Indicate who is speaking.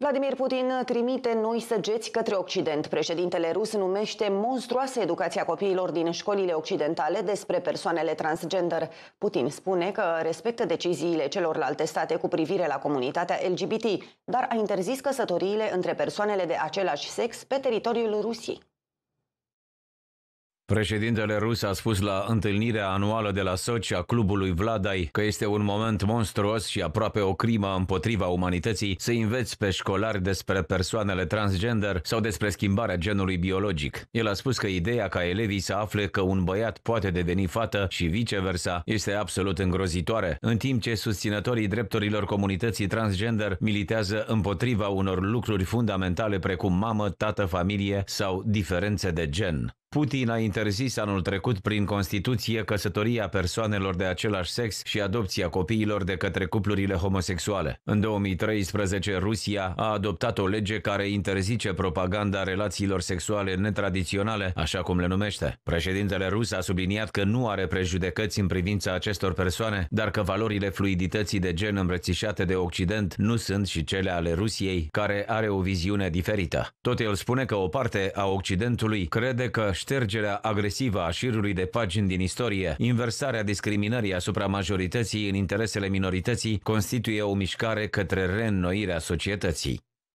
Speaker 1: Vladimir Putin trimite noi săgeți către Occident. Președintele rus numește monstruoasă educația copiilor din școlile occidentale despre persoanele transgender. Putin spune că respectă deciziile celorlalte state cu privire la comunitatea LGBT, dar a interzis căsătoriile între persoanele de același sex pe teritoriul Rusiei.
Speaker 2: Președintele rus a spus la întâlnirea anuală de la Sochi a clubului Vladai că este un moment monstruos și aproape o crimă împotriva umanității să înveți pe școlari despre persoanele transgender sau despre schimbarea genului biologic. El a spus că ideea ca elevii să afle că un băiat poate deveni fată și viceversa este absolut îngrozitoare, în timp ce susținătorii drepturilor comunității transgender militează împotriva unor lucruri fundamentale precum mamă, tată, familie sau diferențe de gen. Putin a interzis anul trecut prin Constituție căsătoria persoanelor de același sex și adopția copiilor de către cuplurile homosexuale. În 2013, Rusia a adoptat o lege care interzice propaganda relațiilor sexuale netradiționale, așa cum le numește. Președintele rus a subliniat că nu are prejudecăți în privința acestor persoane, dar că valorile fluidității de gen îmbrățișate de Occident nu sunt și cele ale Rusiei, care are o viziune diferită. Tot el spune că o parte a Occidentului crede că ștergerea agresivă a șirului de pagini din istorie, inversarea discriminării asupra majorității în interesele minorității, constituie o mișcare către reînnoirea societății.